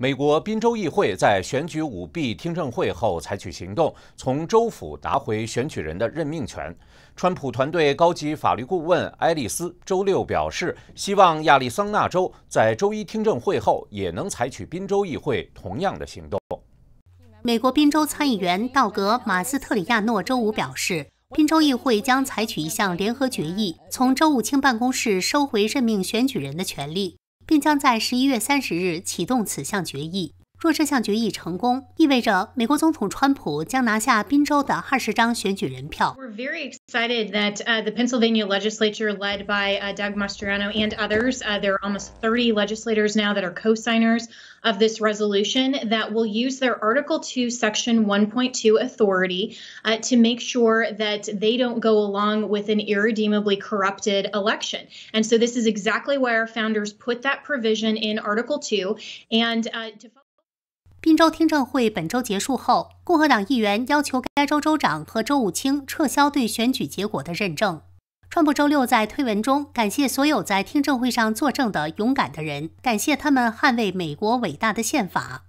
美国宾州议会在选举舞弊听证会后采取行动，从州府拿回选举人的任命权。川普团队高级法律顾问爱丽丝周六表示，希望亚利桑那州在周一听证会后也能采取宾州议会同样的行动。美国宾州参议员道格·马斯特里亚诺周五表示，宾州议会将采取一项联合决议，从州务卿办公室收回任命选举人的权利。并将在十一月三十日启动此项决议。若这项决议成功，意味着美国总统川普将拿下宾州的二十张选举人票。We're very excited that uh, the Pennsylvania legislature, led by uh, Doug Mastriano and others, uh, there are almost 30 legislators now that are co-signers of this resolution that will use their Article 2, Section 1.2 authority to make sure that they don't go along with an irredeemably corrupted election. And so this is exactly why our founders put that provision in Article 2 and to. 宾州听证会本周结束后，共和党议员要求该州州长和州务卿撤销对选举结果的认证。川普周六在推文中感谢所有在听证会上作证的勇敢的人，感谢他们捍卫美国伟大的宪法。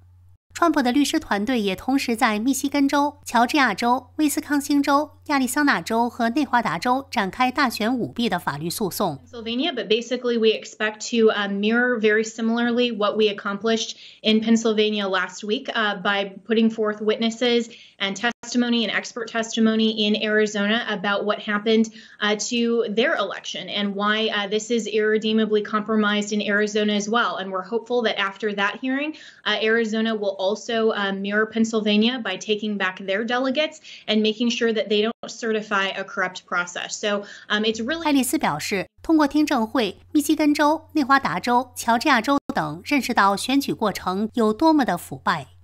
川普的律师团队也同时在密西根州、乔治亚州、威斯康星州、亚利桑那州和内华达州展开大选舞弊的法律诉讼。Pennsylvania, but basically we expect to um, mirror very similarly what we accomplished in Pennsylvania last week uh, by putting forth witnesses and testimony and expert testimony in Arizona about what happened uh, to their election and why uh, this is irredeemably compromised in Arizona as well. And we're hopeful that after that hearing, uh, Arizona will also uh, mirror Pennsylvania by taking back their delegates and making sure that they don't certify a corrupt process. So um, it's really. 爱丽丝表示，通过听证会，密西根州、内华达州、乔治亚州等认识到选举过程有多么的腐败。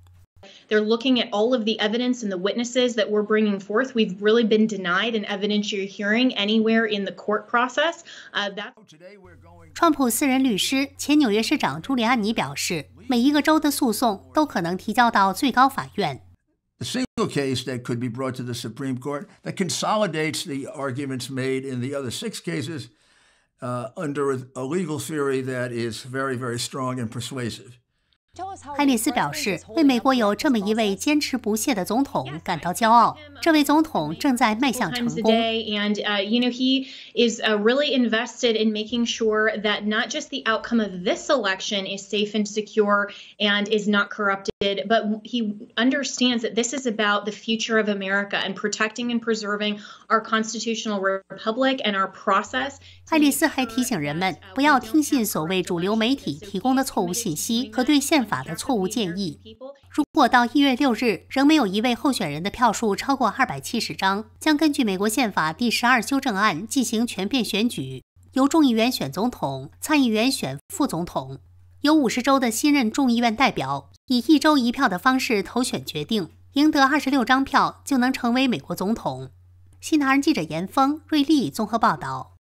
they're looking at all of the evidence and the witnesses that we're bringing forth. We've really been denied an evidentiary hearing anywhere in the court process. Uh, that 川普私人律师、前纽约市长朱利安尼表示，每一个州的诉讼都可能提交到最高法院。The single case that could be brought to the Supreme Court that consolidates the arguments made in the other six cases uh, under a legal theory that is very, very strong and persuasive. 汉尼斯表示，为美国有这么一位坚持不懈的总统感到骄傲。这位总统正在迈向成功。And uh, you know he is uh, really invested in making sure that not just the outcome of this election is safe and secure and is not corrupted, but he understands that this is about the future of America and protecting and preserving our constitutional republic and our process. 法的错误建议。如果到一月六日仍没有一位候选人的票数超过二百七十张，将根据美国宪法第十二修正案进行全面选举，由众议员选总统，参议员选副总统，由五十州的新任众议院代表以一周一票的方式投选决定，赢得二十六张票就能成为美国总统。新华人记者严峰、瑞丽综合报道。